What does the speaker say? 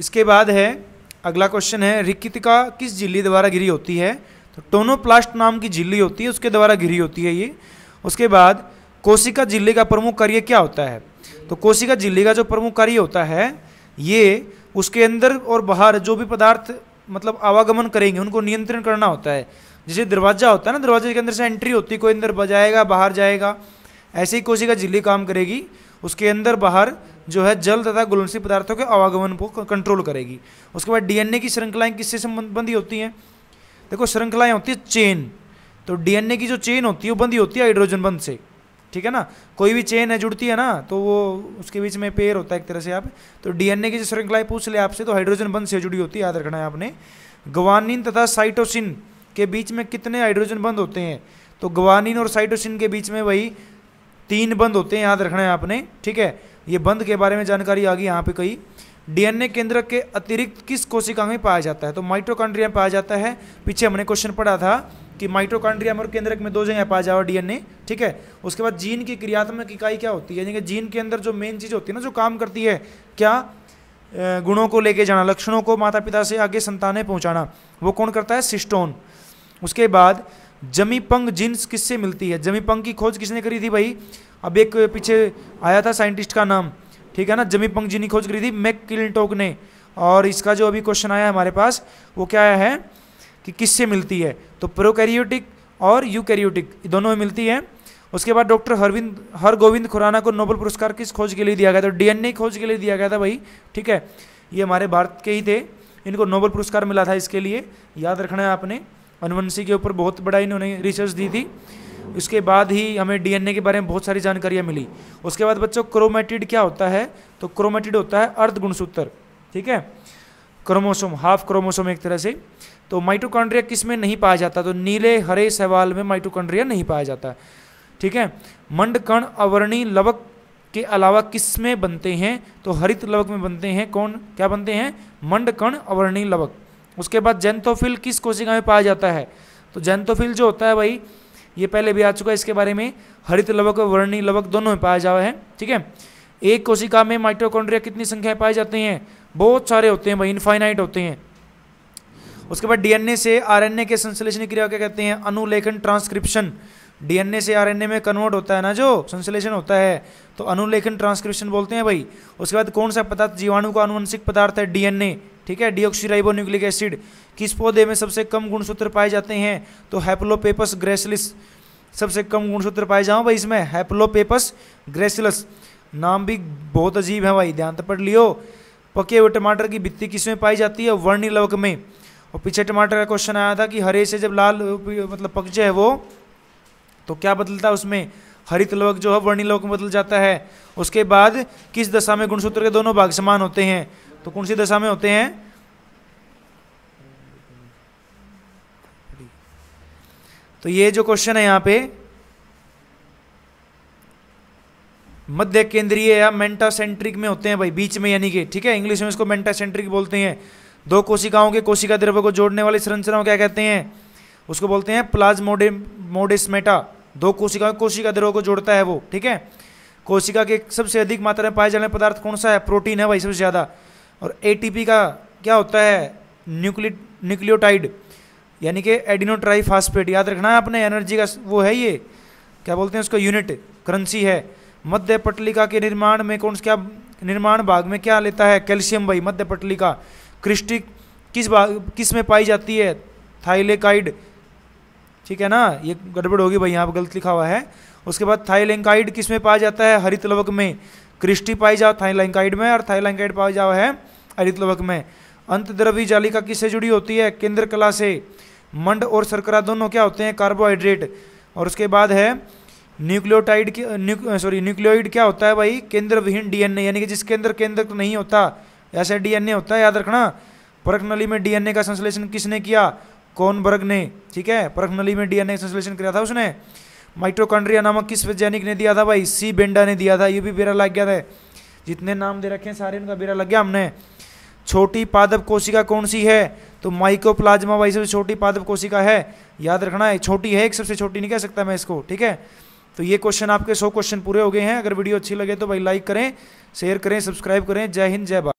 इसके बाद है अगला क्वेश्चन है का किस झिल्ली द्वारा घिरी होती है तो टोनोप्लास्ट नाम की झिल्ली होती है उसके द्वारा घिरी होती है ये उसके बाद कोशिका झिल्ली का प्रमुख कार्य क्या होता है तो कोशिका झिल्ली का जो प्रमुख कार्य होता है ये उसके अंदर और बाहर जो भी पदार्थ मतलब आवागमन करेंगे उनको नियंत्रण करना होता है जैसे दरवाज़ा होता है ना दरवाजे के अंदर से एंट्री होती है कोई अंदर बजाएगा बाहर जाएगा ऐसे ही कोशिका झिल्ली काम करेगी उसके अंदर बाहर जो है जल तथा घुलनशील पदार्थों के आवागमन को कंट्रोल करेगी उसके बाद डीएनए की श्रृंखलाएं किससे संबंधी होती हैं देखो श्रृंखलाएं होती है चेन तो डीएनए की जो चेन होती है वो बंधी होती है हाइड्रोजन बंध से ठीक है ना कोई भी चेन है जुड़ती है ना तो वो उसके बीच में पेयर होता है एक तरह से आप तो डीएनए की जो श्रृंखलाएं पूछ ले आपसे तो हाइड्रोजन बंध से जुड़ी होती है याद रखना है आपने गवानिन तथा साइटोसिन के बीच में कितने हाइड्रोजन बंद होते हैं तो गवानिन और साइटोसिन के बीच में वही तीन बंद होते हैं याद रखना है आपने ठीक है ये बंद के बारे में जानकारी आ गई यहाँ पे कई डीएनए केंद्र के अतिरिक्त किस कोशिका में पाया जाता है तो माइट्रोकॉन्ड्रिया में पाया जाता है पीछे हमने क्वेश्चन पढ़ा था कि माइट्रोकॉन्ड्रिया और केंद्रक में दो जगह पाया जाओ डीएनए ठीक है उसके बाद जीन की क्रियात्मक इकाई क्या होती है यानी कि जीन के अंदर जो मेन चीज़ होती है ना जो काम करती है क्या गुणों को लेके जाना लक्षणों को माता पिता से आगे संतानें पहुंचाना वो कौन करता है सिस्टोन उसके बाद जमीपंग जीन्स किससे मिलती है जमीपंग की खोज किसने करी थी भाई अब एक पीछे आया था साइंटिस्ट का नाम ठीक है ना जमीपंग जी ने खोज करी थी मैक किलटोक ने और इसका जो अभी क्वेश्चन आया हमारे पास वो क्या आया है कि किससे मिलती है तो प्रोकैरियोटिक और यूकैरियोटिक दोनों में मिलती है उसके बाद डॉक्टर हरविंद हर गोविंद खुराना को नोबल पुरस्कार किस खोज के लिए दिया गया था डीएनए खोज के लिए दिया गया था भाई ठीक है ये हमारे भारत के ही थे इनको नोबल पुरस्कार मिला था इसके लिए याद रखना है आपने अनुवंशी के ऊपर बहुत बड़ा इन्होंने रिसर्च दी थी उसके बाद ही हमें डीएनए के बारे में बहुत सारी जानकारियाँ मिली उसके बाद बच्चों क्रोमेटिड क्या होता है तो क्रोमेटिड होता है अर्ध गुणसूत्र ठीक है क्रोमोसोम हाफ क्रोमोसोम एक तरह से तो माइटोकॉन्ड्रिया किस में नहीं पाया जाता तो नीले हरे सवाल में माइटोकॉन्ड्रिया नहीं पाया जाता ठीक है मंड कण अवर्णी लवक के अलावा किस में बनते हैं तो हरित लवक में बनते हैं कौन क्या बनते हैं मंड कण अवर्णी लवक उसके बाद जेंथोफिल किस कोशिका में पाया जाता है तो जेंथोफिल जो होता है भाई ये पहले भी आ चुका है इसके बारे में हरित लवक और वर्णी लवक दोनों में पाया जावा है ठीक है एक कोशिका में माइट्रोकॉन्ड्रिया कितनी संख्या पाए जाते हैं बहुत सारे होते हैं भाई इनफाइनाइट होते हैं उसके बाद डीएनए से आरएनए के संश्लेषण क्रिया क्या कहते हैं अनुलेखन ट्रांसक्रिप्शन डीएनए से आरएनए में कन्वर्ट होता है ना जो संश्लेषण होता है तो अनुलेखन ट्रांसक्रिप्शन बोलते हैं भाई उसके बाद कौन सा पदार्थ जीवाणु का अनुवंशिक पदार्थ है डीएनए ठीक है डीऑक्सीराइबोन्यूक्लिक एसिड किस पौधे में सबसे कम गुणसूत्र पाए जाते हैं तो हैप्लोपेपस ग्रेसलिस सबसे कम गुणसूत्र पाए जाओ भाई इसमें हैप्लोपेपस ग्रेसिलस नाम भी बहुत अजीब है भाई ध्यान तो पढ़ लियो पके हुए टमाटर की भित्ती किस में पाई जाती है वर्णी लवक में और पीछे टमाटर का क्वेश्चन आया था कि हरे से जब लाल मतलब पक जाए वो तो क्या बदलता है उसमें हरित लोक जो है वर्णी लोक में बदल जाता है उसके बाद किस दशा में गुणसूत्र के दोनों भाग समान होते हैं तो कौन सी दशा में होते हैं तो ये जो क्वेश्चन है यहाँ पे मध्य केंद्रीय या मेंटा सेंट्रिक में होते हैं भाई बीच में यानी कि ठीक है इंग्लिश में इसको मेंटा सेंट्रिक बोलते हैं दो कोशिकाओं के कोशिका द्रव्य को जोड़ने वाली संरचनाओं क्या कहते हैं उसको बोलते हैं प्लाज्मोडे मोडिस्मेटा दो कोशिका कोशिका द्रोह को जोड़ता है वो ठीक है कोशिका के सबसे अधिक मात्रा में पाए जाने पदार्थ कौन सा है प्रोटीन है भाई सबसे ज़्यादा और ए का क्या होता है न्यूक्लिड न्यूक्लियोटाइड यानी कि एडिनोट्राई फास्फेट याद रखना है आपने एनर्जी का वो है ये क्या बोलते हैं उसका यूनिट करंसी है मध्य पटलिका के निर्माण में कौन क्या निर्माण भाग में क्या लेता है कैल्शियम भाई मध्य पटलिका क्रिस्टिक किस भाग किस में पाई जाती है थाइलेकाइड ठीक है ना ये गड़बड़ होगी भाई यहाँ पर गलत लिखा हुआ है उसके बाद थाइलेंकाइड किस में पाया जाता है हरित लवक में क्रिस्टी पाई जाओ थाइलेंकाइड में और थाइलेंकाइड पाया जाओ है हरित लवक में अंतद्रवी जालिका किससे जुड़ी होती है केंद्र कला से मंड और सरकरा दोनों क्या होते हैं कार्बोहाइड्रेट और उसके बाद है न्यूक्लियोटाइड की न्यू सॉरी न्यूक्लियोइड क्या होता है भाई केंद्र विहीन डीएनए यानी कि जिसके अंदर केंद्र तो नहीं होता ऐसा डीएनए होता है याद रखना परख नली में डीएनए का संश्लेषण किसने किया कौनबर्ग ने ठीक है परख नली में डीएनए संश्लेषण किया था उसने माइट्रोकॉन्ड्रिया नामक किस वैज्ञानिक ने दिया था भाई सी बेंडा ने दिया था ये भी बेरा लग गया था जितने नाम दे रखे हैं सारे उनका बेरा लग गया हमने छोटी पादप कोशिका कौन सी है तो माइकोप्लाज्मा भाई सबसे छोटी पादप कोशिका है याद रखना है छोटी है एक सबसे छोटी नहीं कह सकता मैं इसको ठीक है तो ये क्वेश्चन आपके सौ क्वेश्चन पूरे हो गए हैं अगर वीडियो अच्छी लगे तो भाई लाइक करें शेयर करें सब्सक्राइब करें जय हिंद जय भारत